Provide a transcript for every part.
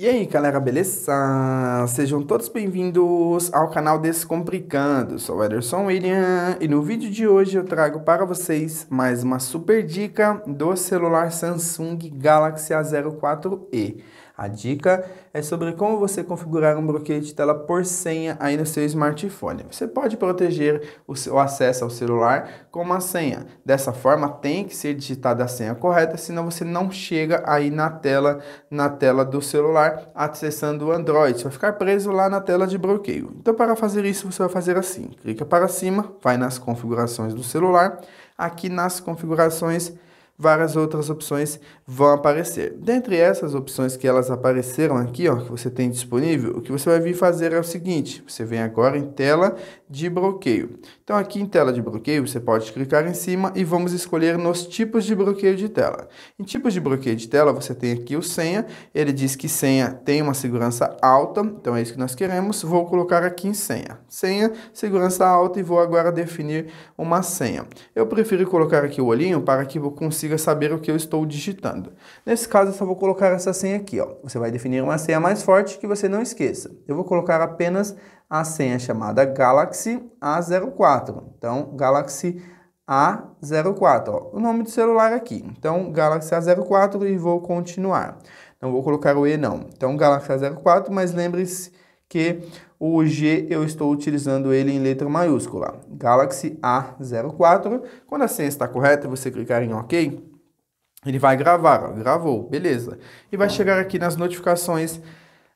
E aí galera, beleza? Sejam todos bem-vindos ao canal Descomplicando, sou o Ederson William e no vídeo de hoje eu trago para vocês mais uma super dica do celular Samsung Galaxy A04e. A dica é sobre como você configurar um bloqueio de tela por senha aí no seu smartphone. Você pode proteger o seu acesso ao celular com uma senha. Dessa forma, tem que ser digitada a senha correta, senão você não chega aí na tela, na tela do celular acessando o Android. Você vai ficar preso lá na tela de bloqueio. Então, para fazer isso, você vai fazer assim. Clica para cima, vai nas configurações do celular. Aqui nas configurações várias outras opções vão aparecer. Dentre essas opções que elas apareceram aqui, ó, que você tem disponível, o que você vai vir fazer é o seguinte, você vem agora em tela de bloqueio. Então aqui em tela de bloqueio, você pode clicar em cima e vamos escolher nos tipos de bloqueio de tela. Em tipos de bloqueio de tela, você tem aqui o senha, ele diz que senha tem uma segurança alta, então é isso que nós queremos, vou colocar aqui em senha. Senha, segurança alta e vou agora definir uma senha. Eu prefiro colocar aqui o olhinho para que eu consiga consiga saber o que eu estou digitando. Nesse caso, eu só vou colocar essa senha aqui. Ó. Você vai definir uma senha mais forte que você não esqueça. Eu vou colocar apenas a senha chamada Galaxy A04. Então, Galaxy A04. Ó. O nome do celular aqui. Então, Galaxy A04 e vou continuar. Não vou colocar o E não. Então, Galaxy A04, mas lembre-se que o G eu estou utilizando ele em letra maiúscula. Galaxy A04. Quando a senha está correta, você clicar em OK, ele vai gravar. Ó, gravou, beleza. E vai chegar aqui nas notificações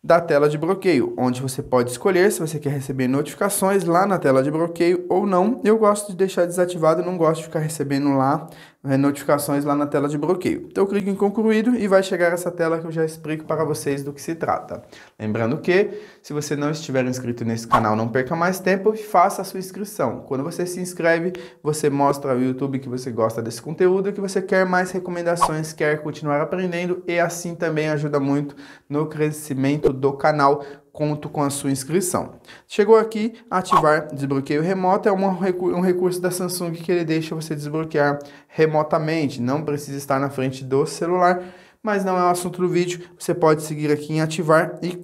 da tela de bloqueio, onde você pode escolher se você quer receber notificações lá na tela de bloqueio ou não. Eu gosto de deixar desativado, não gosto de ficar recebendo lá é, notificações lá na tela de bloqueio. Então clique clico em concluído e vai chegar essa tela que eu já explico para vocês do que se trata. Lembrando que, se você não estiver inscrito nesse canal, não perca mais tempo e faça a sua inscrição. Quando você se inscreve, você mostra ao YouTube que você gosta desse conteúdo, que você quer mais recomendações, quer continuar aprendendo e assim também ajuda muito no crescimento do canal conto com a sua inscrição. Chegou aqui, ativar desbloqueio remoto é uma, um recurso da Samsung que ele deixa você desbloquear remotamente, não precisa estar na frente do celular mas não é o assunto do vídeo. Você pode seguir aqui em ativar e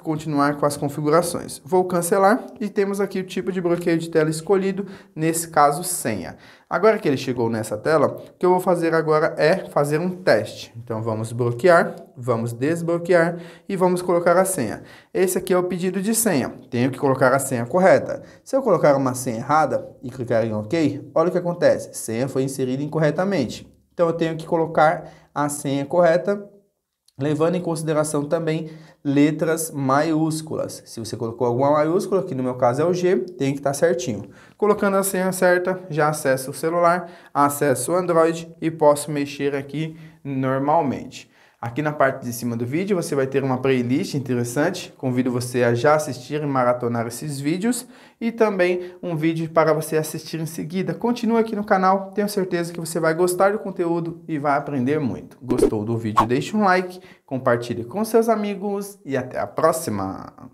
continuar com as configurações. Vou cancelar e temos aqui o tipo de bloqueio de tela escolhido, nesse caso senha. Agora que ele chegou nessa tela, o que eu vou fazer agora é fazer um teste. Então vamos bloquear, vamos desbloquear e vamos colocar a senha. Esse aqui é o pedido de senha. Tenho que colocar a senha correta. Se eu colocar uma senha errada e clicar em OK, olha o que acontece. Senha foi inserida incorretamente. Então eu tenho que colocar a senha correta, levando em consideração também letras maiúsculas. Se você colocou alguma maiúscula, que no meu caso é o G, tem que estar tá certinho. Colocando a senha certa, já acesso o celular, acesso o Android e posso mexer aqui normalmente. Aqui na parte de cima do vídeo você vai ter uma playlist interessante, convido você a já assistir e maratonar esses vídeos e também um vídeo para você assistir em seguida. Continue aqui no canal, tenho certeza que você vai gostar do conteúdo e vai aprender muito. Gostou do vídeo? Deixe um like, compartilhe com seus amigos e até a próxima!